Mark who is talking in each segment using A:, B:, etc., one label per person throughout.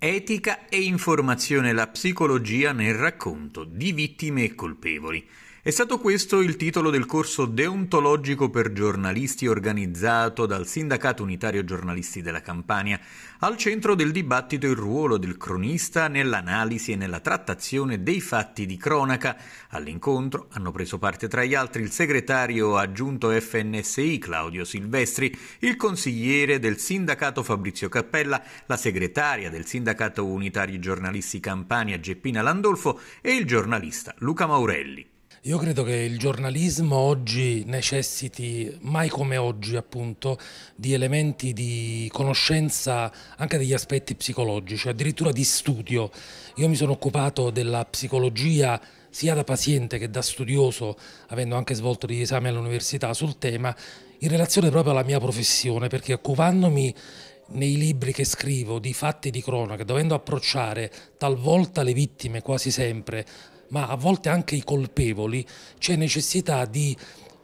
A: Etica e informazione la psicologia nel racconto di Vittime e colpevoli è stato questo il titolo del corso deontologico per giornalisti organizzato dal Sindacato Unitario Giornalisti della Campania, al centro del dibattito il ruolo del cronista nell'analisi e nella trattazione dei fatti di cronaca. All'incontro hanno preso parte tra gli altri il segretario aggiunto FNSI Claudio Silvestri, il consigliere del Sindacato Fabrizio Cappella, la segretaria del Sindacato Unitario Giornalisti Campania Geppina Landolfo e il giornalista Luca
B: Maurelli. Io credo che il giornalismo oggi necessiti, mai come oggi appunto, di elementi di conoscenza anche degli aspetti psicologici, addirittura di studio. Io mi sono occupato della psicologia sia da paziente che da studioso, avendo anche svolto degli esami all'università sul tema, in relazione proprio alla mia professione, perché occupandomi nei libri che scrivo di fatti di cronaca, dovendo approcciare talvolta le vittime quasi sempre ma a volte anche i colpevoli, c'è necessità di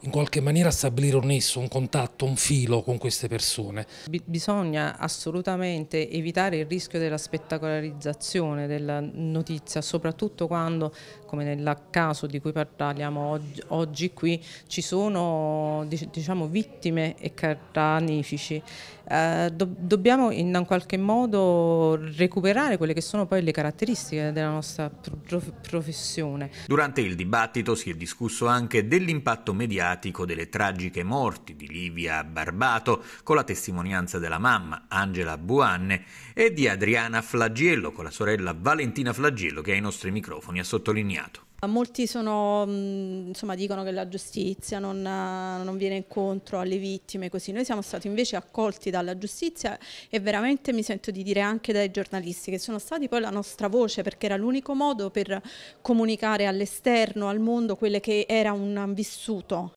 B: in qualche maniera stabilire un nesso, un contatto, un filo con queste persone.
C: Bisogna assolutamente evitare il rischio della spettacolarizzazione della notizia, soprattutto quando, come nel caso di cui parliamo oggi qui, ci sono diciamo, vittime e carranifici. Eh, do dobbiamo in qualche modo recuperare quelle che sono poi le caratteristiche della nostra pro professione.
A: Durante il dibattito si è discusso anche dell'impatto mediale mediatico delle tragiche morti di Livia Barbato, con la testimonianza della mamma Angela Buanne e di Adriana Flagiello, con la sorella Valentina Flagiello, che ai nostri microfoni ha sottolineato.
D: Molti sono, insomma, dicono che la giustizia non, eh, non, viene incontro alle vittime, così. Noi siamo stati invece accolti dalla giustizia e veramente mi sento di dire anche dai giornalisti che sono stati poi la nostra voce perché era l'unico modo per comunicare all'esterno, al mondo, quello che era un vissuto